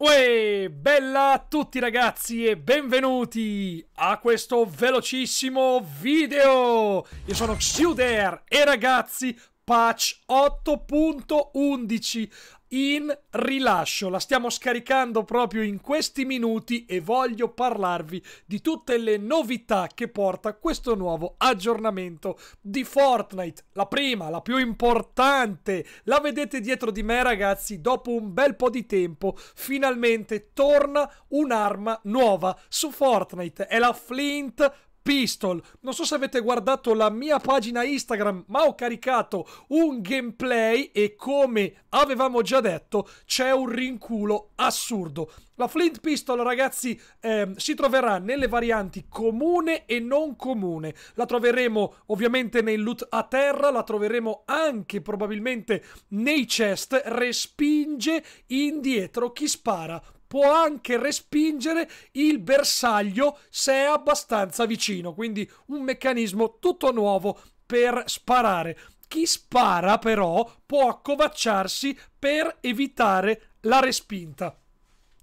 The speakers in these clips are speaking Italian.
Uè, bella a tutti ragazzi e benvenuti a questo velocissimo video! Io sono Xuder e ragazzi patch 8.11 in rilascio. La stiamo scaricando proprio in questi minuti e voglio parlarvi di tutte le novità che porta questo nuovo aggiornamento di Fortnite. La prima, la più importante, la vedete dietro di me ragazzi, dopo un bel po' di tempo finalmente torna un'arma nuova su Fortnite. È la Flint Pistol. Non so se avete guardato la mia pagina Instagram, ma ho caricato un gameplay e come avevamo già detto c'è un rinculo assurdo. La Flint Pistol, ragazzi, eh, si troverà nelle varianti comune e non comune. La troveremo ovviamente nei loot a terra, la troveremo anche probabilmente nei chest. Respinge indietro chi spara può anche respingere il bersaglio se è abbastanza vicino, quindi un meccanismo tutto nuovo per sparare. Chi spara però può accovacciarsi per evitare la respinta.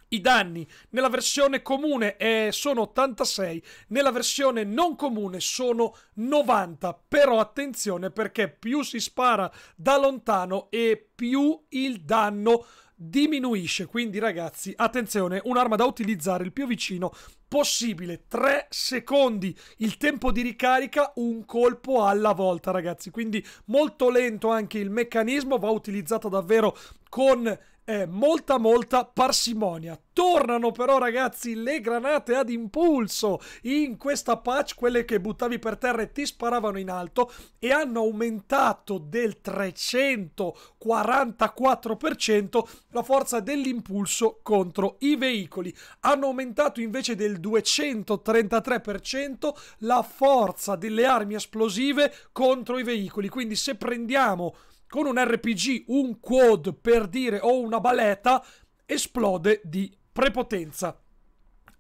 I danni nella versione comune eh, sono 86, nella versione non comune sono 90, però attenzione perché più si spara da lontano e più il danno diminuisce. Quindi, ragazzi, attenzione, un'arma da utilizzare il più vicino possibile. 3 secondi il tempo di ricarica, un colpo alla volta, ragazzi. Quindi molto lento anche il meccanismo, va utilizzato davvero con eh, molta molta parsimonia. Tornano però ragazzi le granate ad impulso in questa patch, quelle che buttavi per terra e ti sparavano in alto e hanno aumentato del 344% la forza dell'impulso contro i veicoli. Hanno aumentato invece del 233% la forza delle armi esplosive contro i veicoli. Quindi se prendiamo con un RPG, un quad per dire o una baleta, esplode di prepotenza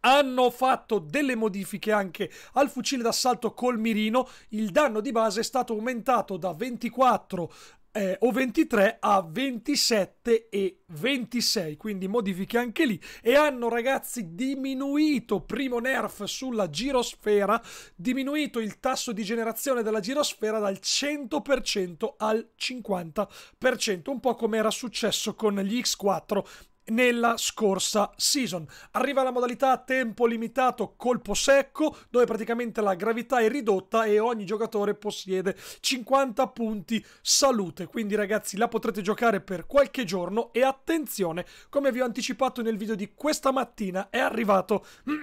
hanno fatto delle modifiche anche al fucile d'assalto col mirino. Il danno di base è stato aumentato da 24 eh, o 23 a 27 e 26 quindi modifiche anche lì e hanno ragazzi diminuito primo nerf sulla girosfera diminuito il tasso di generazione della girosfera dal 100% al 50% un po' come era successo con gli X4 nella scorsa season. Arriva la modalità a tempo limitato colpo secco, dove praticamente la gravità è ridotta e ogni giocatore possiede 50 punti salute. Quindi ragazzi la potrete giocare per qualche giorno e attenzione, come vi ho anticipato nel video di questa mattina, è arrivato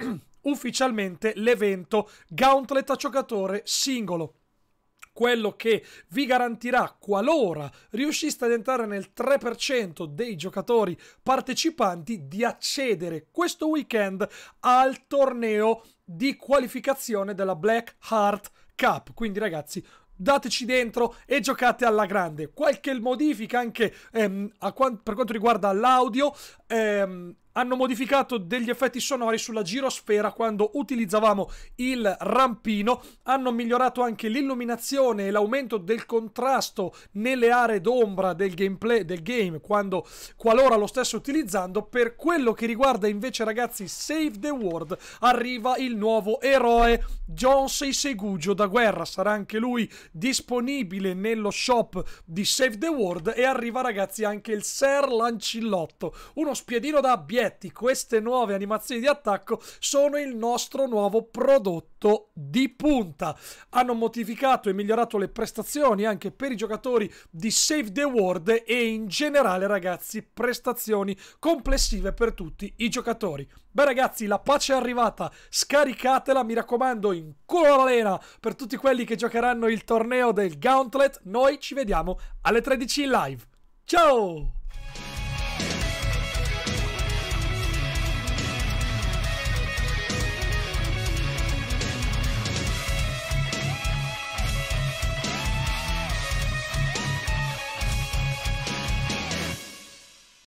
ufficialmente l'evento Gauntlet a giocatore singolo quello che vi garantirà, qualora riusciste ad entrare nel 3% dei giocatori partecipanti, di accedere questo weekend al torneo di qualificazione della Black Heart Cup. Quindi ragazzi, dateci dentro e giocate alla grande. Qualche modifica anche ehm, quant per quanto riguarda l'audio. Ehm, hanno modificato degli effetti sonori sulla girosfera quando utilizzavamo il rampino, hanno migliorato anche l'illuminazione e l'aumento del contrasto nelle aree d'ombra del gameplay del game quando qualora lo stesse utilizzando. Per quello che riguarda invece ragazzi Save the World arriva il nuovo eroe John Seisegugio da guerra, sarà anche lui disponibile nello shop di Save the World e arriva ragazzi anche il Ser Lancillotto, uno spiedino da abbia oggetti, queste nuove animazioni di attacco sono il nostro nuovo prodotto di punta. Hanno modificato e migliorato le prestazioni anche per i giocatori di Save the World e in generale ragazzi prestazioni complessive per tutti i giocatori. Beh ragazzi la pace è arrivata, scaricatela mi raccomando in culo colorena per tutti quelli che giocheranno il torneo del Gauntlet. Noi ci vediamo alle 13 in live. Ciao!